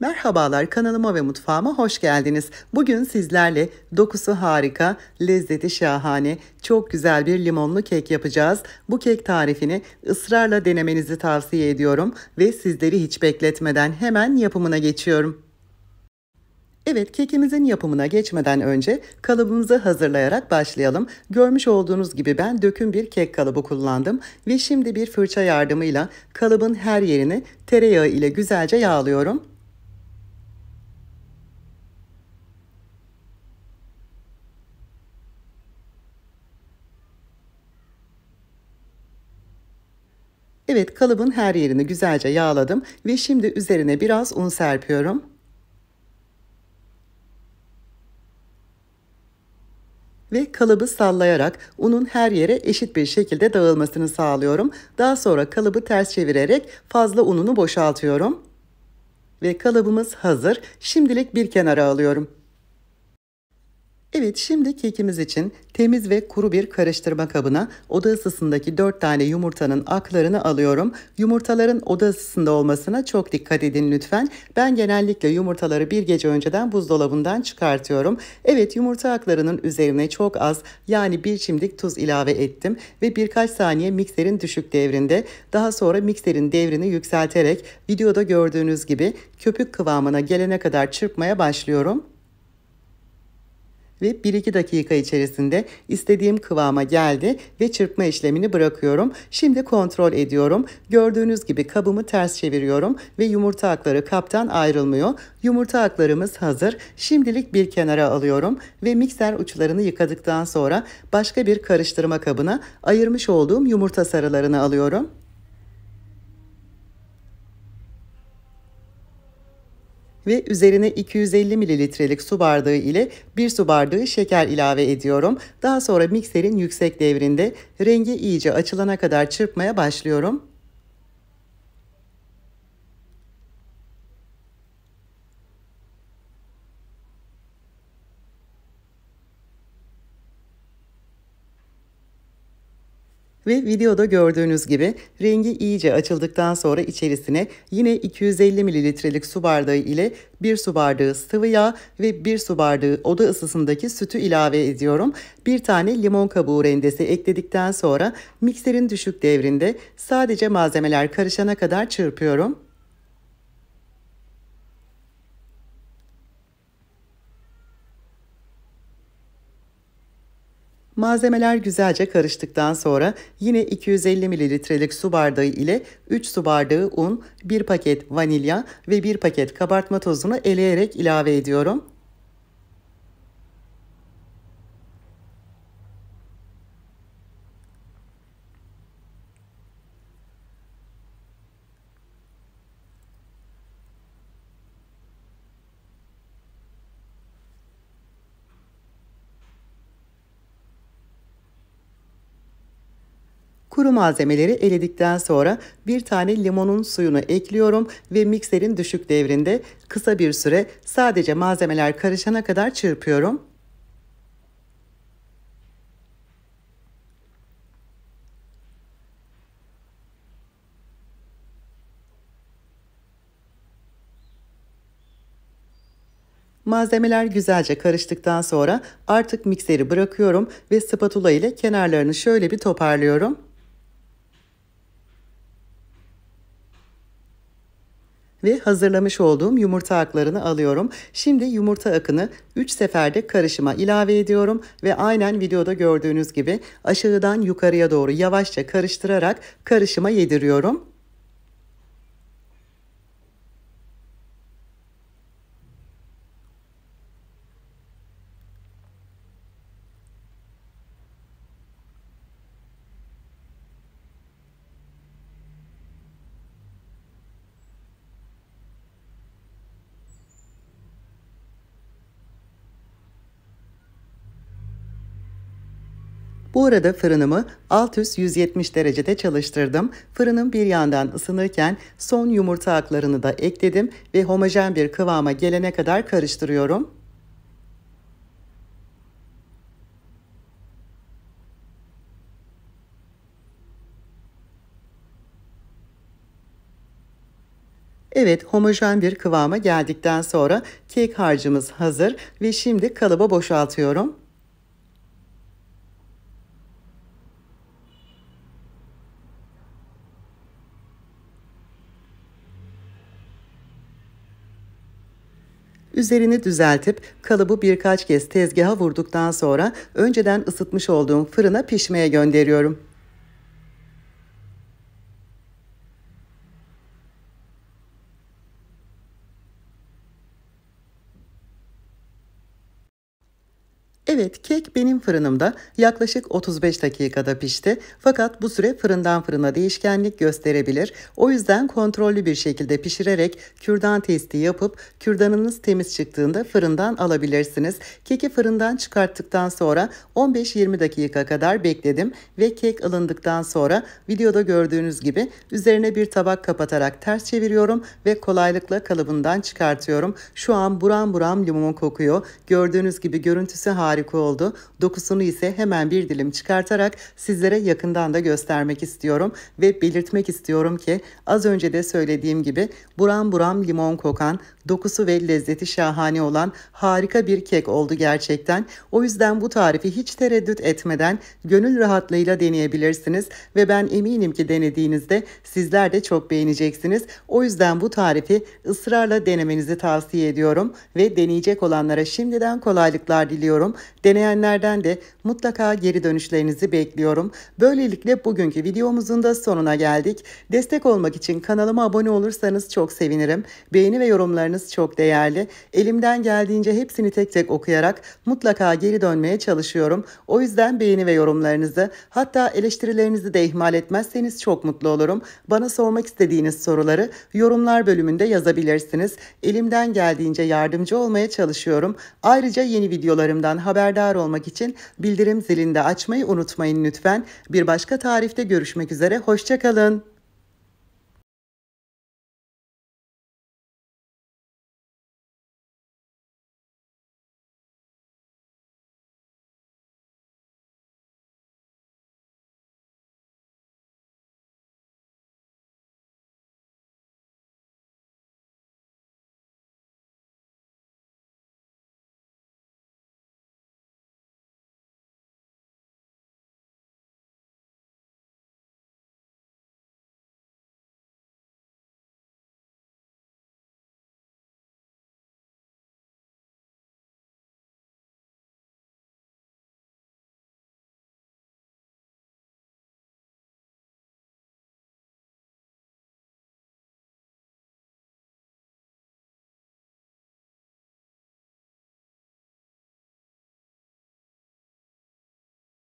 Merhabalar kanalıma ve mutfağıma hoş geldiniz. Bugün sizlerle dokusu harika, lezzeti şahane, çok güzel bir limonlu kek yapacağız. Bu kek tarifini ısrarla denemenizi tavsiye ediyorum ve sizleri hiç bekletmeden hemen yapımına geçiyorum. Evet kekimizin yapımına geçmeden önce kalıbımızı hazırlayarak başlayalım. Görmüş olduğunuz gibi ben döküm bir kek kalıbı kullandım ve şimdi bir fırça yardımıyla kalıbın her yerini tereyağı ile güzelce yağlıyorum. Evet kalıbın her yerini güzelce yağladım ve şimdi üzerine biraz un serpiyorum. ve kalıbı sallayarak unun her yere eşit bir şekilde dağılmasını sağlıyorum. Daha sonra kalıbı ters çevirerek fazla ununu boşaltıyorum. Ve kalıbımız hazır. Şimdilik bir kenara alıyorum. Evet şimdi kekimiz için temiz ve kuru bir karıştırma kabına oda ısısındaki 4 tane yumurtanın aklarını alıyorum. Yumurtaların oda ısısında olmasına çok dikkat edin lütfen. Ben genellikle yumurtaları bir gece önceden buzdolabından çıkartıyorum. Evet yumurta aklarının üzerine çok az yani bir çimdik tuz ilave ettim ve birkaç saniye mikserin düşük devrinde daha sonra mikserin devrini yükselterek videoda gördüğünüz gibi köpük kıvamına gelene kadar çırpmaya başlıyorum ve 1-2 dakika içerisinde istediğim kıvama geldi ve çırpma işlemini bırakıyorum. Şimdi kontrol ediyorum. Gördüğünüz gibi kabımı ters çeviriyorum ve yumurta akları kaptan ayrılmıyor. Yumurta aklarımız hazır. Şimdilik bir kenara alıyorum ve mikser uçlarını yıkadıktan sonra başka bir karıştırma kabına ayırmış olduğum yumurta sarılarını alıyorum. ve üzerine 250 mililitrelik su bardağı ile 1 su bardağı şeker ilave ediyorum. Daha sonra mikserin yüksek devrinde rengi iyice açılana kadar çırpmaya başlıyorum. Ve videoda gördüğünüz gibi rengi iyice açıldıktan sonra içerisine yine 250 mililitrelik su bardağı ile 1 su bardağı sıvı yağ ve 1 su bardağı oda ısısındaki sütü ilave ediyorum. Bir tane limon kabuğu rendesi ekledikten sonra mikserin düşük devrinde sadece malzemeler karışana kadar çırpıyorum. Malzemeler güzelce karıştıktan sonra yine 250 mililitrelik su bardağı ile 3 su bardağı un, 1 paket vanilya ve 1 paket kabartma tozunu eleyerek ilave ediyorum. Kuru malzemeleri eledikten sonra bir tane limonun suyunu ekliyorum ve mikserin düşük devrinde kısa bir süre sadece malzemeler karışana kadar çırpıyorum. Malzemeler güzelce karıştıktan sonra artık mikseri bırakıyorum ve spatula ile kenarlarını şöyle bir toparlıyorum. ve hazırlamış olduğum yumurta aklarını alıyorum. Şimdi yumurta akını 3 seferde karışıma ilave ediyorum ve aynen videoda gördüğünüz gibi aşağıdan yukarıya doğru yavaşça karıştırarak karışıma yediriyorum. Bu arada fırınımı alt üst 170 derecede çalıştırdım. Fırının bir yandan ısınırken son yumurta aklarını da ekledim ve homojen bir kıvama gelene kadar karıştırıyorum. Evet homojen bir kıvama geldikten sonra kek harcımız hazır ve şimdi kalıba boşaltıyorum. Üzerini düzeltip kalıbı birkaç kez tezgaha vurduktan sonra önceden ısıtmış olduğum fırına pişmeye gönderiyorum. Evet kek benim fırınımda yaklaşık 35 dakikada pişti fakat bu süre fırından fırına değişkenlik gösterebilir. O yüzden kontrollü bir şekilde pişirerek kürdan testi yapıp kürdanınız temiz çıktığında fırından alabilirsiniz. Keki fırından çıkarttıktan sonra 15-20 dakika kadar bekledim ve kek alındıktan sonra videoda gördüğünüz gibi üzerine bir tabak kapatarak ters çeviriyorum ve kolaylıkla kalıbından çıkartıyorum. Şu an buram buram limon kokuyor. Gördüğünüz gibi görüntüsü harika layık Dokusunu ise hemen bir dilim çıkartarak sizlere yakından da göstermek istiyorum ve belirtmek istiyorum ki az önce de söylediğim gibi buram buram limon kokan, dokusu ve lezzeti şahane olan harika bir kek oldu gerçekten. O yüzden bu tarifi hiç tereddüt etmeden gönül rahatlığıyla deneyebilirsiniz ve ben eminim ki denediğinizde sizler de çok beğeneceksiniz. O yüzden bu tarifi ısrarla denemenizi tavsiye ediyorum ve deneyecek olanlara şimdiden kolaylıklar diliyorum. Deneyenlerden de mutlaka geri dönüşlerinizi bekliyorum. Böylelikle bugünkü videomuzun da sonuna geldik. Destek olmak için kanalıma abone olursanız çok sevinirim. Beğeni ve yorumlarınız çok değerli. Elimden geldiğince hepsini tek tek okuyarak mutlaka geri dönmeye çalışıyorum. O yüzden beğeni ve yorumlarınızı hatta eleştirilerinizi de ihmal etmezseniz çok mutlu olurum. Bana sormak istediğiniz soruları yorumlar bölümünde yazabilirsiniz. Elimden geldiğince yardımcı olmaya çalışıyorum. Ayrıca yeni videolarımdan haberdar haberdar olmak için bildirim zilini de açmayı unutmayın lütfen. Bir başka tarifte görüşmek üzere, hoşçakalın.